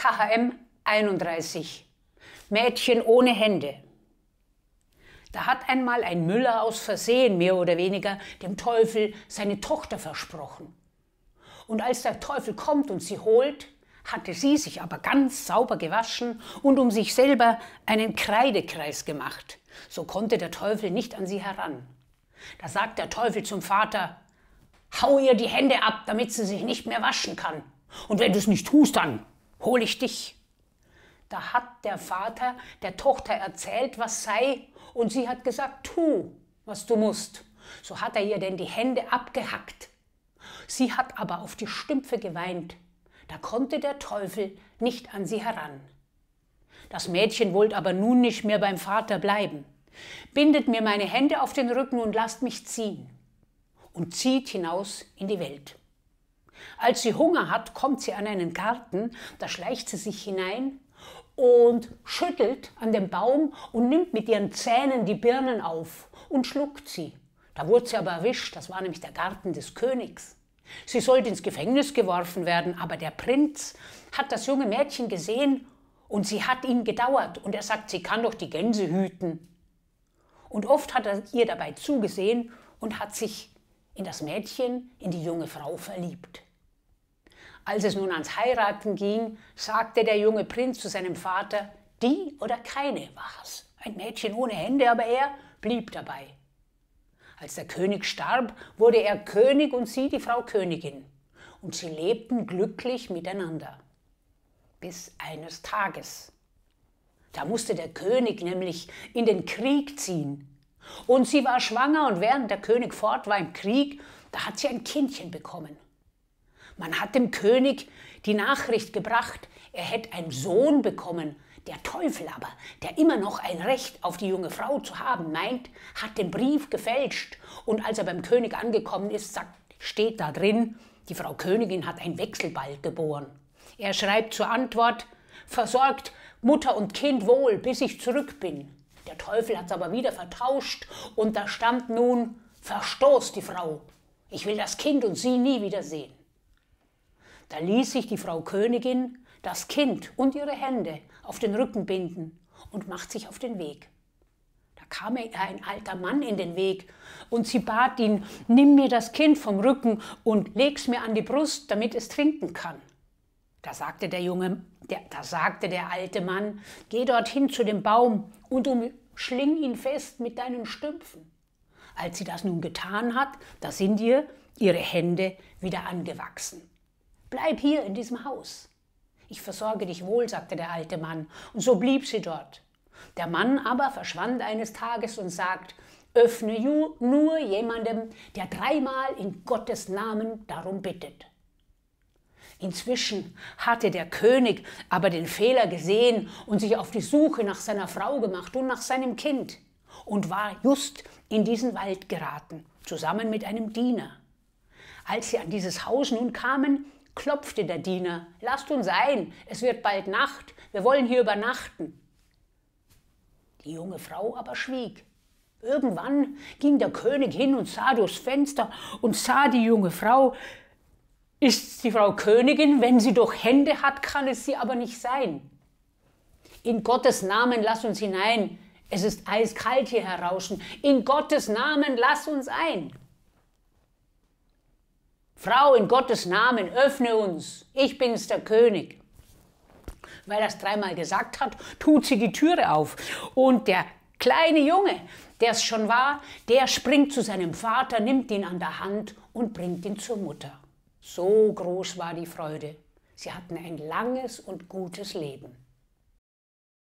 KHM 31. Mädchen ohne Hände. Da hat einmal ein Müller aus Versehen mehr oder weniger dem Teufel seine Tochter versprochen. Und als der Teufel kommt und sie holt, hatte sie sich aber ganz sauber gewaschen und um sich selber einen Kreidekreis gemacht. So konnte der Teufel nicht an sie heran. Da sagt der Teufel zum Vater, hau ihr die Hände ab, damit sie sich nicht mehr waschen kann. Und wenn du es nicht tust, dann hole ich dich. Da hat der Vater der Tochter erzählt, was sei, und sie hat gesagt, tu, was du musst. So hat er ihr denn die Hände abgehackt. Sie hat aber auf die Stümpfe geweint. Da konnte der Teufel nicht an sie heran. Das Mädchen wollte aber nun nicht mehr beim Vater bleiben. Bindet mir meine Hände auf den Rücken und lasst mich ziehen. Und zieht hinaus in die Welt. Als sie Hunger hat, kommt sie an einen Garten, da schleicht sie sich hinein und schüttelt an dem Baum und nimmt mit ihren Zähnen die Birnen auf und schluckt sie. Da wurde sie aber erwischt, das war nämlich der Garten des Königs. Sie sollte ins Gefängnis geworfen werden, aber der Prinz hat das junge Mädchen gesehen und sie hat ihn gedauert und er sagt, sie kann doch die Gänse hüten. Und oft hat er ihr dabei zugesehen und hat sich in das Mädchen, in die junge Frau verliebt. Als es nun ans Heiraten ging, sagte der junge Prinz zu seinem Vater, die oder keine war's. Ein Mädchen ohne Hände, aber er blieb dabei. Als der König starb, wurde er König und sie die Frau Königin. Und sie lebten glücklich miteinander. Bis eines Tages. Da musste der König nämlich in den Krieg ziehen. Und sie war schwanger und während der König fort war im Krieg, da hat sie ein Kindchen bekommen. Man hat dem König die Nachricht gebracht, er hätte einen Sohn bekommen. Der Teufel aber, der immer noch ein Recht auf die junge Frau zu haben meint, hat den Brief gefälscht. Und als er beim König angekommen ist, sagt, steht da drin, die Frau Königin hat ein Wechselball geboren. Er schreibt zur Antwort, versorgt Mutter und Kind wohl, bis ich zurück bin. Der Teufel hat es aber wieder vertauscht und da stammt nun, verstoß die Frau. Ich will das Kind und sie nie wiedersehen. Da ließ sich die Frau Königin das Kind und ihre Hände auf den Rücken binden und macht sich auf den Weg. Da kam ein alter Mann in den Weg und sie bat ihn, nimm mir das Kind vom Rücken und leg's mir an die Brust, damit es trinken kann. Da sagte der junge, der, da sagte der alte Mann, geh dorthin zu dem Baum und umschling ihn fest mit deinen Stümpfen. Als sie das nun getan hat, da sind ihr ihre Hände wieder angewachsen. Bleib hier in diesem Haus. Ich versorge dich wohl, sagte der alte Mann, und so blieb sie dort. Der Mann aber verschwand eines Tages und sagt, öffne nur jemandem, der dreimal in Gottes Namen darum bittet. Inzwischen hatte der König aber den Fehler gesehen und sich auf die Suche nach seiner Frau gemacht und nach seinem Kind und war just in diesen Wald geraten, zusammen mit einem Diener. Als sie an dieses Haus nun kamen, klopfte der Diener, lasst uns ein, es wird bald Nacht, wir wollen hier übernachten. Die junge Frau aber schwieg. Irgendwann ging der König hin und sah durchs Fenster und sah die junge Frau. Ist die Frau Königin, wenn sie doch Hände hat, kann es sie aber nicht sein. In Gottes Namen lass uns hinein, es ist eiskalt hier heraus. In Gottes Namen lass uns ein. Frau, in Gottes Namen, öffne uns, ich bin's der König. Weil er es dreimal gesagt hat, tut sie die Türe auf. Und der kleine Junge, der es schon war, der springt zu seinem Vater, nimmt ihn an der Hand und bringt ihn zur Mutter. So groß war die Freude. Sie hatten ein langes und gutes Leben.